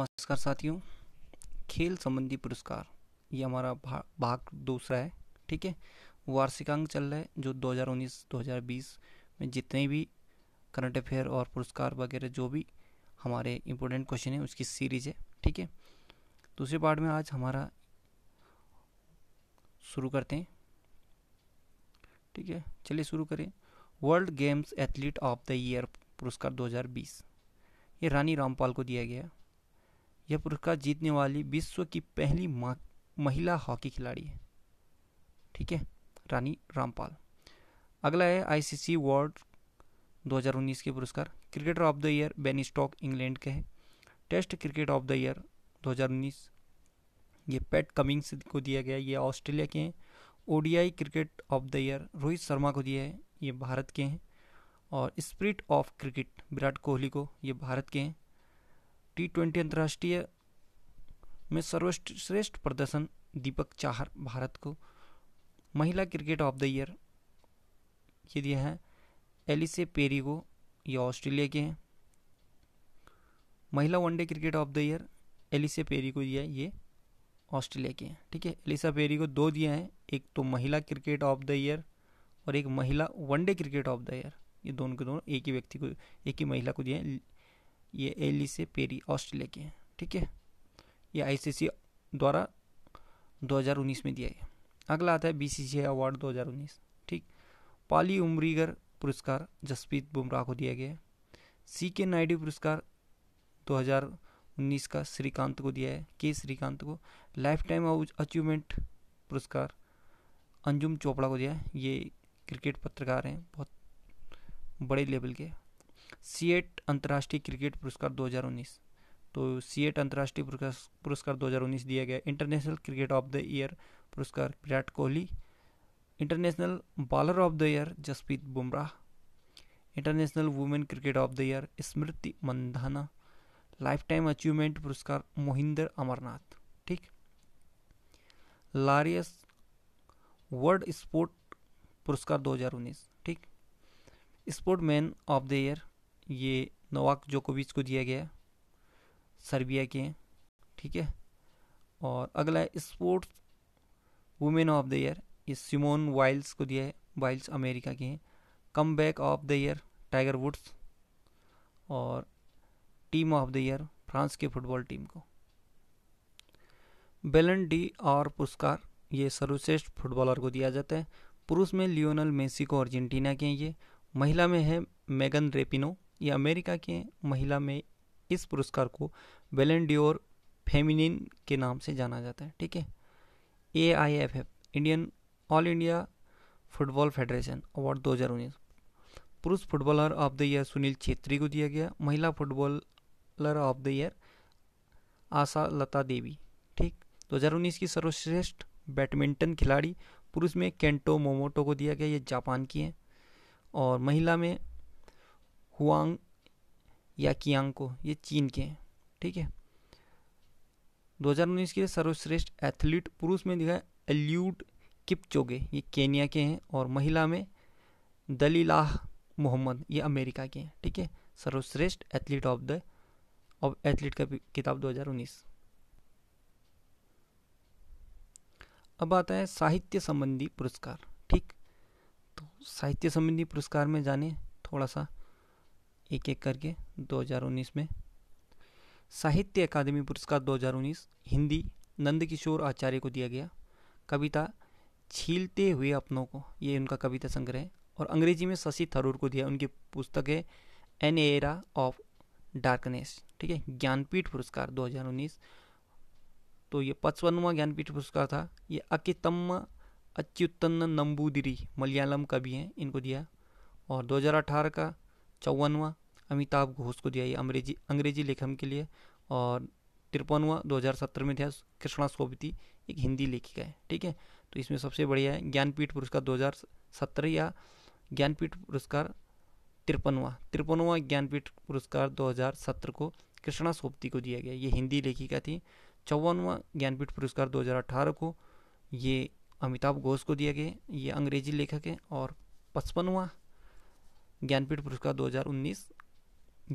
नमस्कार साथियों खेल संबंधी पुरस्कार ये हमारा भा, भाग दूसरा है ठीक है वार्षिकांक चल रहा है जो 2019-2020 में जितने भी करंट अफेयर और पुरस्कार वगैरह जो भी हमारे इम्पोर्टेंट क्वेश्चन है उसकी सीरीज है ठीक है दूसरे पार्ट में आज हमारा शुरू करते हैं ठीक है चलिए शुरू करें world games athlete of the year पुरस्कार 2020 ये रानी रामपाल को दिया गया यह पुरस्कार जीतने वाली विश्व की पहली महिला हॉकी खिलाड़ी है ठीक है रानी रामपाल अगला है आईसीसी वर्ल्ड 2019 के पुरस्कार cricketer of the year Ben Stokes England के हैं test cricket of the year 2019 ये पैट कमिंग्स को दिया गया ये ऑस्ट्रेलिया के हैं ODI cricket of the year Rohit Sharma को दिया है ये भारत के हैं और spirit of cricket Virat Kohli को ये भारत के हैं टी ट्वेंटी अंतर्राष्ट्रीय में सर्वश्रेष्ठ प्रदर्शन दीपक चाहर भारत को महिला क्रिकेट ऑफ द ईयर ये दिया है एलिसे पेरी को ये ऑस्ट्रेलिया के हैं महिला one day cricket of the year Ellyse Perry को दिया ये ऑस्ट्रेलिया के हैं ठीक है एलिसा पेरी को दो दिया है एक तो महिला क्रिकेट ऑफ द ईयर और एक महिला one day cricket of the year ये दोनों के दोनों एक ही व्यक्ति को एक ही महिला को दिए हैं ये एली से पेरी ऑस्ट्रेलिया के हैं ठीक है ये आईसीसी द्वारा 2019 में दिया गया अगला आता है बीसीसीआई अवार्ड 2019 ठीक पाली उमरीगर पुरस्कार जसप्रीत बुमराह को दिया गया है सी के नायडू पुरस्कार 2019 का श्रीकांत को दिया है के श्रीकांत को लाइफ टाइम अचीवमेंट पुरस्कार अंजुम चोपड़ा को दिया है ये क्रिकेट पत्रकार हैं बहुत बड़े लेवल के सीएट अंतर्राष्ट्रीय क्रिकेट पुरस्कार 2019 तो सीएट अंतर्राष्ट्रीय पुरस्कार 2019 दिया गया international cricket of the year पुरस्कार Virat Kohli international bowler of the year Jasprit Bumrah international women cricket of the year Smriti Mandhana lifetime achievement पुरस्कार मोहिंदर अमरनाथ ठीक लारियस वर्ल्ड स्पोर्ट पुरस्कार 2019 ठीक sport man of the year ये नोवाक जोकोविच को दिया गया सर्बिया के हैं ठीक है और अगला है sports women of the year ये सिमोन वाइल्स को दिया है वाइल्स अमेरिका के हैं comeback of the year Tiger Woods और team of the year France के फुटबॉल टीम को बेलन डी और पुरस्कार ये सर्वश्रेष्ठ फुटबॉलर को दिया जाता है पुरुष में लियोनल मेसी को अर्जेंटीना के हैं ये महिला में है मेगन रेपिनो ये अमेरिका के महिला में इस पुरस्कार को वेलेंडियोर फेमिनिन के नाम से जाना जाता है ठीक है A I F F Indian All India Football Federation award 2019 पुरुष footballer of the year Sunil Chhetri को दिया गया महिला footballer of the year Ashalata Devi ठीक 2019 की सर्वश्रेष्ठ बैडमिंटन खिलाड़ी पुरुष में केंटो मोमोटो को दिया गया ये जापान की है और महिला में हुआंग या को ये चीन के हैं ठीक है 2019 के सर्वश्रेष्ठ एथलीट पुरुष में दिखा एल्यूट किपचोगे ये केनिया के हैं और महिला में दलीलाह मोहम्मद ये अमेरिका के हैं ठीक है सर्वश्रेष्ठ athlete of the of athlete का किताब 2019 अब आता है साहित्य संबंधी पुरस्कार ठीक तो साहित्य संबंधी पुरस्कार में जाने थोड़ा सा एक एक करके 2019 में साहित्य अकादमी पुरस्कार 2019 हिंदी नंदकिशोर आचार्य को दिया गया कविता छीलते हुए अपनों को ये उनका कविता संग्रह है और अंग्रेजी में शशि थरूर को दिया उनकी पुस्तक है एन एरा ऑफ डार्कनेस ठीक है ज्ञानपीठ पुरस्कार 2019 तो ये पचपनवा ज्ञानपीठ पुरस्कार था ये अकितम अच्युतन नंबूदिरी मलयालम कवि हैं इनको दिया और 2018 का चौवनवा अमिताभ घोष को दिया ये अंग्रेजी अंग्रेजी लेखन के लिए और तिरपनवा 2017 में दिया कृष्णा सोबती एक हिंदी लेखिका है ठीक है तो इसमें सबसे बढ़िया है ज्ञानपीठ पुरस्कार 2017 या ज्ञानपीठ पुरस्कार तिरपनवा तिरपनवा ज्ञानपीठ पुरस्कार 2017 को कृष्णा सोबती को दिया गया ये हिंदी लेखिका थी चौवनवा ज्ञानपीठ पुरस्कार 2018 को ये अमिताभ घोष को दिया गया ये अंग्रेजी लेखक है और पचपनवा ज्ञानपीठ पुरस्कार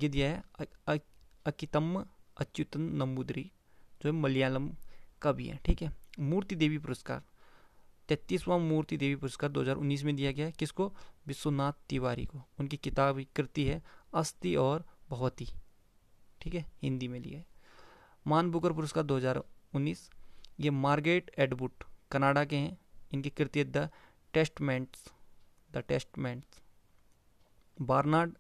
ये दिया है अकितम अच्युतन नंबूदरी जो है मलयालम का भी है ठीक है मूर्ति देवी पुरस्कार तैतीसवां मूर्ति देवी पुरस्कार 2019 में दिया गया है किसको विश्वनाथ तिवारी को उनकी किताब कृति है अस्थि और भवती ठीक है हिंदी में लिया है मान बुकर पुरस्कार 2019 ये मार्गेट एडबुट कनाडा के हैं इनकी कृति है the Testaments the Testaments Bernardine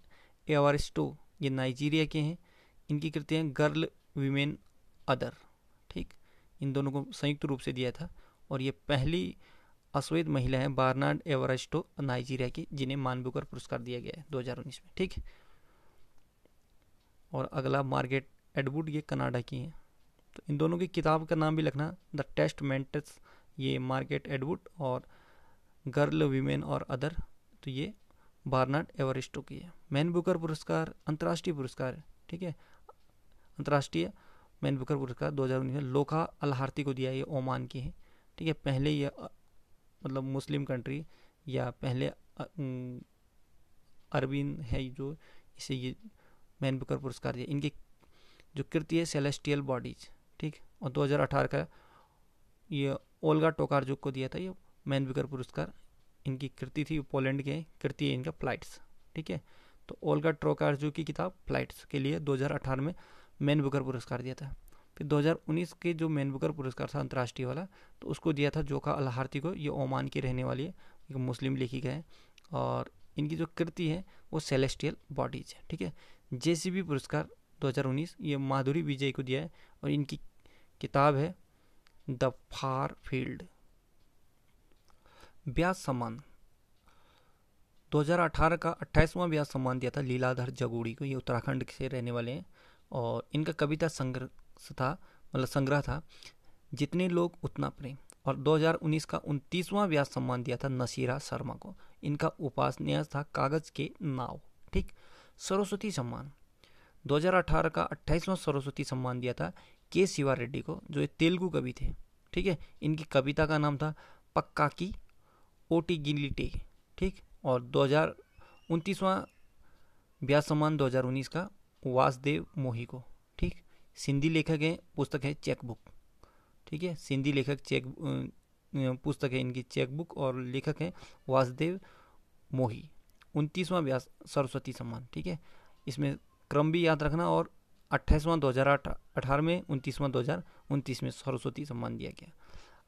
Evaristo ये नाइजीरिया के हैं इनकी कृतियाँ गर्ल वीमेन अदर ठीक इन दोनों को संयुक्त रूप से दिया था और ये पहली अश्वेत महिला है बार्नार्ड एवरेस्टो नाइजीरिया की जिन्हें मानबुकर पुरस्कार दिया गया है 2019 में ठीक और अगला मार्गेट एडवुड ये कनाडा की हैं तो इन दोनों की किताब का नाम भी लिखना द टेस्ट मेंटस ये मार्केट एडवुड और गर्ल वीमेन और अदर तो ये बार्नार्ड एवरिस्टो की है मैन बुकर पुरस्कार अंतर्राष्ट्रीय पुरस्कार है ठीक है अंतर्राष्ट्रीय मैन बुकर पुरस्कार दो उन्नीस में लोखा अलहारती को दिया ये ओमान की है ठीक है पहले ये मतलब मुस्लिम कंट्री या पहले अरबीन है जो इसे ये मैन बुकर पुरस्कार दिया इनकी जो कृति है सेलेस्टियल बॉडीज ठीक और 2018 का ये ओल्गा टोकारजुक को दिया था ये मैन बुकर पुरस्कार इनकी कृति थी पोलैंड के कृति है इनका फ्लाइट्स ठीक है तो ओल्गा जो की किताब फ्लाइट्स के लिए 2018 में मैन बुकर पुरस्कार दिया था फिर 2019 के जो मैन बुकर पुरस्कार था अंतर्राष्ट्रीय वाला तो उसको दिया था जोका अलहारती को ये ओमान की रहने वाली है एक मुस्लिम लेखिका है और इनकी जो कृति है वो सेलेस्टियल बॉडीज है ठीक है जे पुरस्कार 2019 ये माधुरी विजय को दिया है और इनकी किताब है द फार फील्ड ब्याज सम्मान 2018 का 28वां ब्याज सम्मान दिया था लीलाधर जगूड़ी को ये उत्तराखंड से रहने वाले हैं और इनका कविता संग्रह था मतलब संग्रह था जितने लोग उतना प्रेम और 2019 का उनतीसवां व्यास सम्मान दिया था नसीरा शर्मा को इनका उपासन्यास था कागज के नाव ठीक सरस्वती सम्मान 2018 का 28वां सरस्वती सम्मान दिया था के शिवा रेड्डी को जो ये तेलुगु कवि थे ठीक है इनकी कविता का नाम था पक्का की टे ठीक और दो हजार उनतीसवां ब्याज सम्मान दो हज़ार उन्नीस का वासदेव मोही को ठीक सिंधी लेखक हैं पुस्तक है चेकबुक ठीक है सिंधी लेखक चेक पुस्तक है इनकी चेकबुक और लेखक हैं वासदेव मोही उनतीसवां ब्याज सरस्वती सम्मान ठीक है इसमें क्रम भी याद रखना और अट्ठाईसवां दो हज़ार अठारह में उनतीसवां दो हज़ार उनतीस में सरस्वती सम्मान दिया गया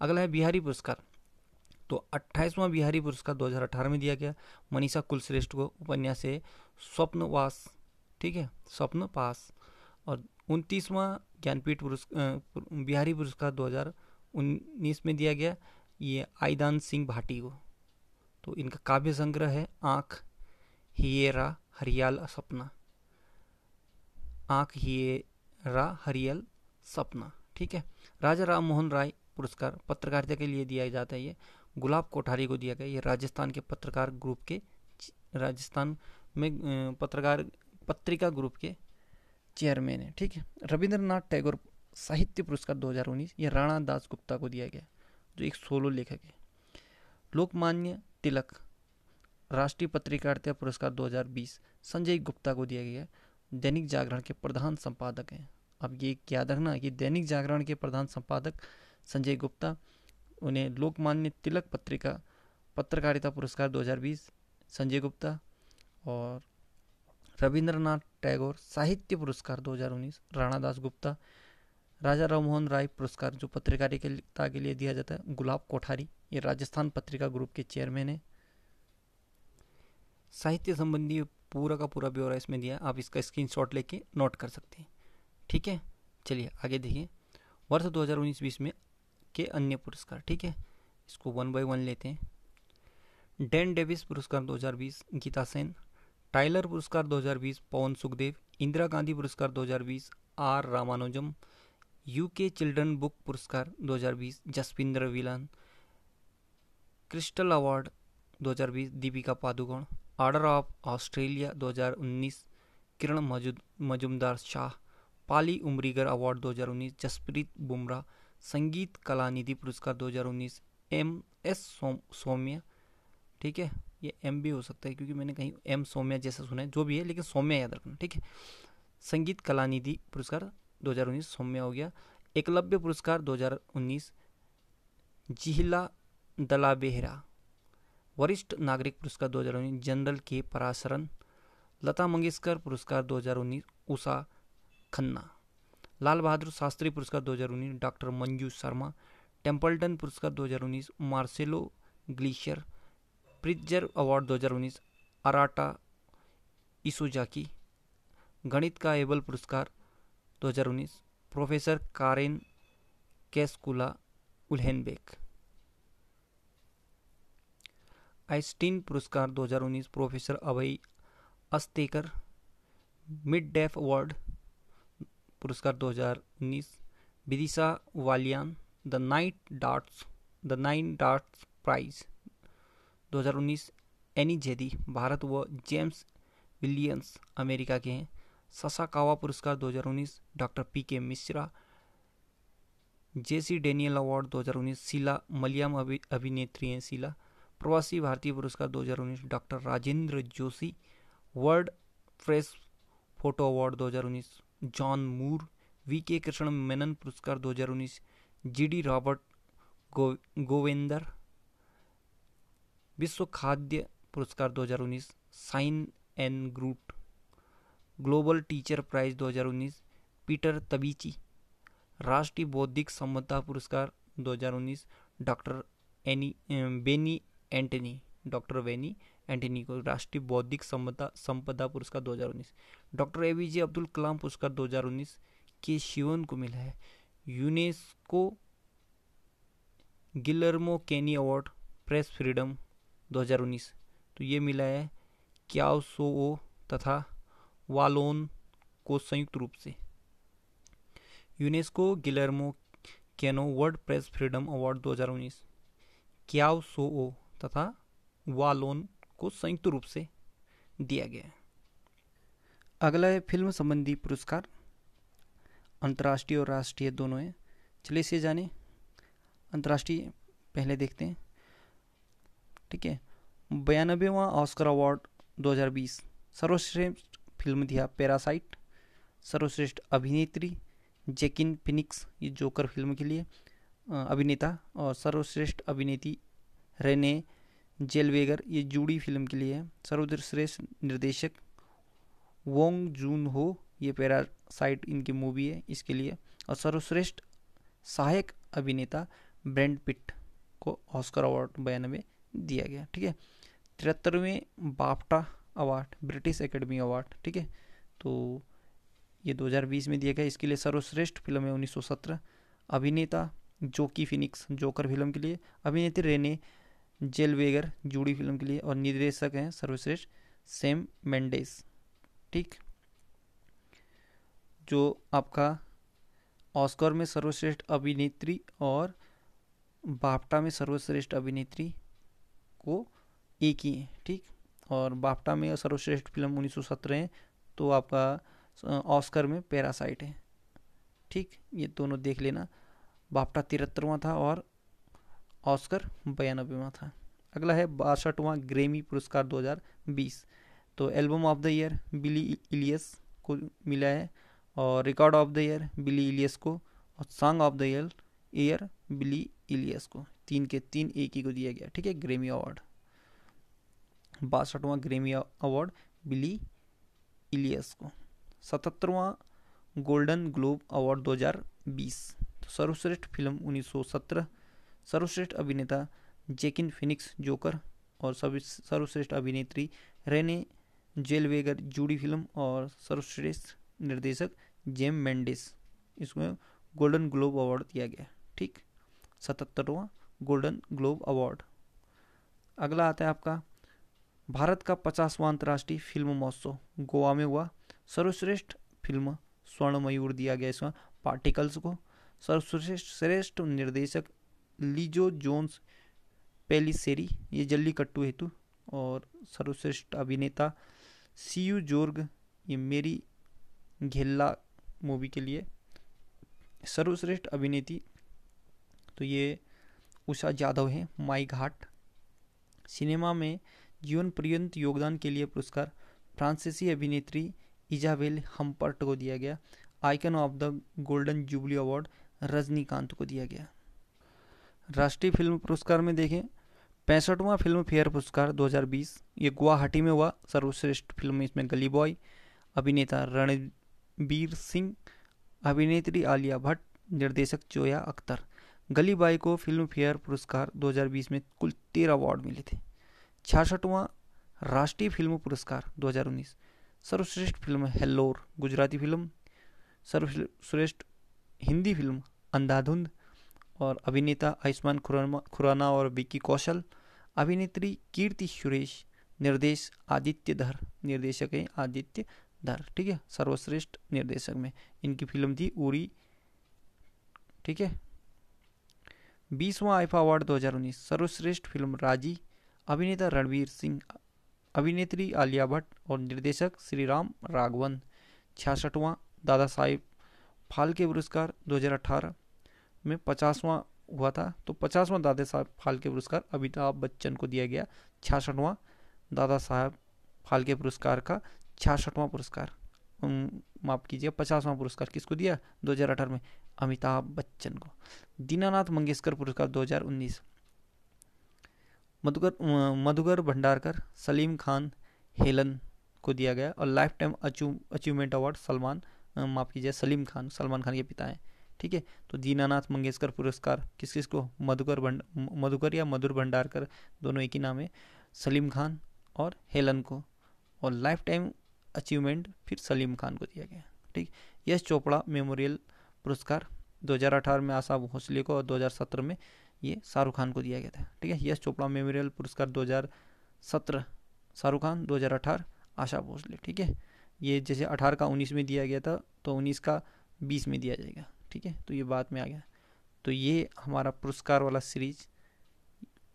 अगला है बिहारी पुरस्कार तो अट्ठाईसवां बिहारी पुरस्कार 2018 में दिया गया मनीषा कुलश्रेष्ठ को उपन्यास है स्वप्नवास ठीक है स्वप्न पास और उनतीसवां ज्ञानपीठ पुरस्कार बिहारी पुरस्कार 2019 में दिया गया ये आईदान सिंह भाटी को तो इनका काव्य संग्रह है आँख हियेरा हरियाल सपना आँख हियेरा हरियल सपना ठीक है राजा राम मोहन राय पुरस्कार पत्रकारिता के लिए दिया जाता है ये गुलाब कोठारी को दिया गया ये राजस्थान के पत्रकार ग्रुप के राजस्थान में पत्रकार पत्रिका ग्रुप के चेयरमैन है ठीक है रविंद्रनाथ टैगोर साहित्य पुरस्कार 2019 ये राणा दास गुप्ता को दिया गया जो एक सोलो लेखक है लोकमान्य तिलक राष्ट्रीय पत्रकारिता पुरस्कार 2020 संजय गुप्ता को दिया गया दैनिक जागरण के प्रधान संपादक हैं अब ये याद रखना कि दैनिक जागरण के प्रधान संपादक संजय गुप्ता उन्हें लोकमान्य तिलक पत्रिका पत्रकारिता पुरस्कार 2020 संजय गुप्ता और रविंद्रनाथ टैगोर साहित्य पुरस्कार 2019 राणा दास गुप्ता राजा राममोहन राय पुरस्कार जो पत्रकारिता के लिए दिया जाता है गुलाब कोठारी ये राजस्थान पत्रिका ग्रुप के चेयरमैन है साहित्य संबंधी पूरा का पूरा ब्यौरा इसमें दिया आप इसका स्क्रीनशॉट लेके नोट कर सकते हैं ठीक है चलिए आगे देखिए वर्ष 2019-20 में के अन्य पुरस्कार ठीक है इसको वन बाय वन लेते हैं डेन डेविस पुरस्कार 2020 गीता सेन टाइलर पुरस्कार 2020 पवन सुखदेव इंदिरा गांधी पुरस्कार 2020 R Ramanujam UK children book पुरस्कार 2020 Jasvinder Bilan Crystal award 2020 Deepika Padukone order of Australia 2019 Kiran Mazumdar Shaw Polly Umrigar award 2019 Jasprit Bumrah Sangita कला निधि पुरस्कार 2019 एम एस सौम्य ठीक है ये एम भी हो सकता है क्योंकि मैंने कहीं एम सौम्या जैसा सुना है जो भी है लेकिन सौम्या याद रखना ठीक है संगीत कला निधि पुरस्कार 2019 सौम्या हो गया एकलव्य पुरस्कार 2019 जिहिला बेहरा वरिष्ठ नागरिक पुरस्कार 2019 जनरल के पराशरन लता मंगेशकर पुरस्कार 2019 उषा खन्ना लाल बहादुर शास्त्री पुरस्कार 2019 डॉक्टर मंजू शर्मा टेम्पल्टन पुरस्कार 2019 मार्सेलो ग्लिशियर प्रिजर अवार्ड 2019 अराटा इसोजाकी गणित का एबल पुरस्कार 2019 प्रोफेसर कारेन कैसकुला उल्हेनबेक आइस्टीन पुरस्कार 2019 प्रोफेसर अभय अस्तेकर मिड डेफ अवार्ड पुरस्कार 2019 Vidisha Baliyan the nine dots the nine dots prize 2019 Annie Zaidi Bharat व जेम्स विलियम्स अमेरिका के हैं ससाकावा पुरस्कार 2019 doctor P K Mishra J C Daniel award 2019 Sheela Malayalam अभिनेत्री हैं शीला प्रवासी भारतीय पुरस्कार 2019 doctor Rajendra Joshi world press photo award 2019 John Moore V K Krishna Menon पुरस्कार 2019 जीडी रॉबर्ट गो, गोवेंदर विश्व खाद्य पुरस्कार 2019 Simon N Groot global teacher prize 2019 Peter Tabichi राष्ट्रीय बौद्धिक संबद्धता पुरस्कार 2019 doctor Annie Benny Antony doctor Benny Antony को राष्ट्रीय बौद्धिक सम्पदा संपदा पुरस्कार 2019 डॉक्टर ए वी जे अब्दुल कलाम पुरस्कार 2019 के शिवन को मिला है UNESCO Guillermo Cano award press freedom 2019 तो ये मिला है क्या सो ओ तथा वालोन को संयुक्त रूप से UNESCO Guillermo Cano world press freedom award 2019 क्या सो ओ तथा वालोन को संयुक्त रूप से दिया गया है अगला है फिल्म संबंधी पुरस्कार अंतर्राष्ट्रीय और राष्ट्रीय दोनों हैं चले से जाने अंतर्राष्ट्रीय पहले देखते हैं ठीक है बयानबेवा ऑस्कर अवार्ड 2020 सर्वश्रेष्ठ फिल्म दिया पैरासाइट सर्वश्रेष्ठ अभिनेत्री जेकिन फिनिक्स ये जोकर फिल्म के लिए अभिनेता और सर्वश्रेष्ठ अभिनेत्री रेने जेलवेगर ये जूड़ी फिल्म के लिए है सर्वश्रेष्ठ निर्देशक वोंग जून हो ये पैरासाइट इनकी मूवी है इसके लिए और सर्वश्रेष्ठ सहायक अभिनेता ब्रेंड पिट को ऑस्कर अवार्ड बयानवे दिया गया ठीक है तिहत्तरवें BAFTA award British Academy award ठीक है तो ये 2020 में दिया गया इसके लिए सर्वश्रेष्ठ फिल्म है 1917 अभिनेता जोकी फिनिक्स जोकर फिल्म के लिए अभिनेत्री रेने जेल वेगर जूड़ी फिल्म के लिए और निर्देशक हैं सर्वश्रेष्ठ सेम मेंडेस ठीक जो आपका ऑस्कर में सर्वश्रेष्ठ अभिनेत्री और बापटा में सर्वश्रेष्ठ अभिनेत्री को एक ही है ठीक और बापटा में सर्वश्रेष्ठ फिल्म 1917 है तो आपका ऑस्कर में पैरासाइट है ठीक ये दोनों देख लेना बाप्टा तिहत्तरवा था और ऑस्कर बयानबे में था अगला है बासठवां ग्रेमी पुरस्कार 2020 तो album of the year Billie Eilish को मिला है और record of the year Billie Eilish को और song of the year year Billie Eilish को तीन के तीन एक ही को दिया गया ठीक है ग्रेमी अवार्ड बासठवां ग्रेमी अवार्ड बिली इलियस को सतहत्तरवां गोल्डन ग्लोब अवार्ड 2020 तो सर्वश्रेष्ठ फिल्म 1917 सर्वश्रेष्ठ अभिनेता जेकिन फिनिक्स जोकर और सर्वश्रेष्ठ अभिनेत्री रेने जेलवेगर जूडी फिल्म और सर्वश्रेष्ठ निर्देशक जेम मेंडिस इसमें गोल्डन ग्लोब अवार्ड दिया गया ठीक सतहत्तरवा गोल्डन ग्लोब अवार्ड अगला आता है आपका भारत का पचासवां अंतर्राष्ट्रीय फिल्म महोत्सव गोवा में हुआ सर्वश्रेष्ठ फिल्म स्वर्ण मयूर दिया गया इसमें पार्टिकल्स को सर्वश्रेष्ठ श्रेष्ठ निर्देशक लीजो जोन्स पेलिसेरी ये जल्लीकट्टू हेतु और सर्वश्रेष्ठ अभिनेता सीयू जोर्ग ये मेरी घेल्ला मूवी के लिए सर्वश्रेष्ठ अभिनेत्री तो ये उषा जाधव हैं माई घाट सिनेमा में जीवन पर्यंत योगदान के लिए पुरस्कार फ्रांसीसी अभिनेत्री इजाबेल हम्पर्ट को दिया गया icon of the golden jubilee award Rajinikanth को दिया गया राष्ट्रीय फिल्म पुरस्कार में देखें पैंसठवां फिल्म फेयर पुरस्कार 2020 ये गुवाहाटी में हुआ सर्वश्रेष्ठ फिल्म इसमें गली बॉय अभिनेता रणबीर सिंह अभिनेत्री आलिया भट्ट निर्देशक जोया अख्तर गली बॉय को फिल्म फेयर पुरस्कार 2020 में कुल तेरह अवार्ड मिले थे छियासठवां राष्ट्रीय फिल्म पुरस्कार 2019 सर्वश्रेष्ठ फिल्म हेल्लोर गुजराती फिल्म सर्वश्रेष्ठ हिंदी फिल्म अंधाधुंध और अभिनेता आयुष्मान खुराना और विक्की कौशल अभिनेत्री कीर्ति सुरेश निर्देश आदित्य धर निर्देशक हैं आदित्य धर ठीक है सर्वश्रेष्ठ निर्देशक में इनकी फिल्म थी उरी ठीक है बीसवा आईफा अवार्ड 2019 सर्वश्रेष्ठ फिल्म राजी अभिनेता रणवीर सिंह अभिनेत्री आलिया भट्ट और निर्देशक श्री राम राघवन छियासठवां दादा साहिब फाल्के पुरस्कार 2018 में पचासवां हुआ था तो पचासवां दादा साहब फालके पुरस्कार अमिताभ बच्चन को दिया गया छियासठवां दादा साहब फालके पुरस्कार का छियासठवां पुरस्कार माफ़ कीजिए पचासवां पुरस्कार किसको दिया दो में अमिताभ बच्चन को दीनानाथ मंगेशकर पुरस्कार 2019 मधुकर मधुकर भंडारकर सलीम खान हेलन को दिया गया और lifetime achievement award Salman माफ़ कीजिए सलीम खान सलमान खान के पिता हैं ठीक है तो दीनानाथ मंगेशकर पुरस्कार किस किस को मधुकर भंड मधुकर या मधुर भंडारकर दोनों एक ही नाम है सलीम खान और हेलन को और लाइफ टाइम अचीवमेंट फिर सलीम खान को दिया गया ठीक यश चोपड़ा मेमोरियल पुरस्कार 2018 में आशा भोसले को और 2017 में ये शाहरुख खान को दिया गया था ठीक है यश चोपड़ा मेमोरियल पुरस्कार 2017 शाहरुख खान 2018 आशा भोसले ठीक है ये जैसे 18 का 19 में दिया गया था तो 19 का 20 में दिया जाएगा ठीक है तो ये बात में आ गया तो ये हमारा पुरस्कार वाला सीरीज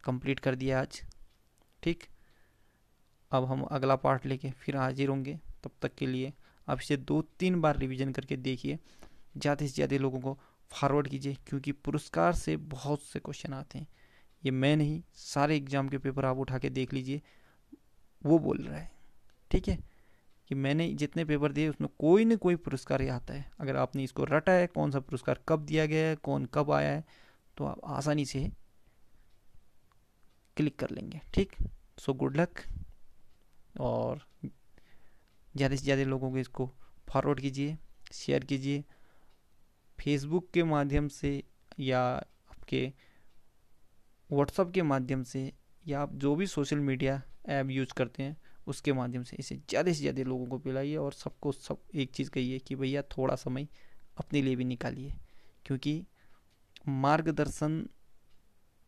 कंप्लीट कर दिया आज ठीक अब हम अगला पार्ट लेके फिर हाजिर होंगे तब तक के लिए आप इसे दो तीन बार रिवीजन करके देखिए ज़्यादा से ज़्यादा लोगों को फॉरवर्ड कीजिए क्योंकि पुरस्कार से बहुत से क्वेश्चन आते हैं ये मैं नहीं सारे एग्ज़ाम के पेपर आप उठा के देख लीजिए वो बोल रहा है ठीक है कि मैंने जितने पेपर दिए उसमें कोई ना कोई पुरस्कार आता है अगर आपने इसको रटा है कौन सा पुरस्कार कब दिया गया है कौन कब आया है तो आप आसानी से क्लिक कर लेंगे ठीक सो गुड लक और ज़्यादा से ज़्यादा लोगों को इसको फॉरवर्ड कीजिए शेयर कीजिए फेसबुक के माध्यम से या आपके व्हाट्सअप के माध्यम से या आप जो भी सोशल मीडिया ऐप यूज करते हैं उसके माध्यम से इसे ज़्यादा से ज़्यादा लोगों को पिलाइए और सबको सब एक चीज़ कहिए कि भैया थोड़ा समय अपने लिए भी निकालिए क्योंकि मार्गदर्शन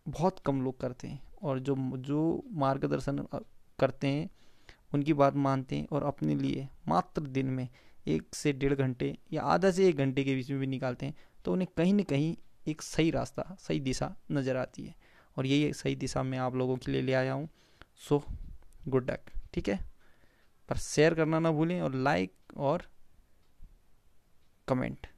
बहुत कम लोग करते हैं और जो जो मार्गदर्शन करते हैं उनकी बात मानते हैं और अपने लिए मात्र दिन में एक से डेढ़ घंटे या आधा से एक घंटे के बीच में भी निकालते हैं तो उन्हें कहीं ना कहीं एक सही रास्ता सही दिशा नज़र आती है और यही सही दिशा मैं आप लोगों के लिए ले आया हूँ सो गुड डैक ठीक है पर शेयर करना ना भूलें और लाइक और कमेंट